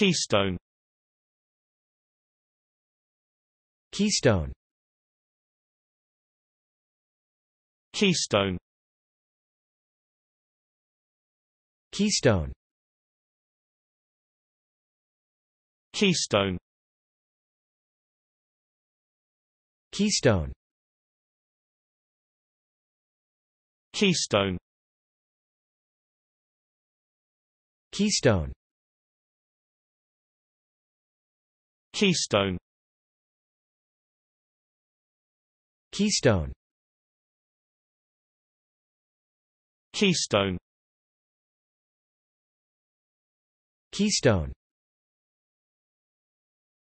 Keystone Keystone Keystone Keystone Keystone Keystone Keystone Keystone Keystone Keystone Keystone Keystone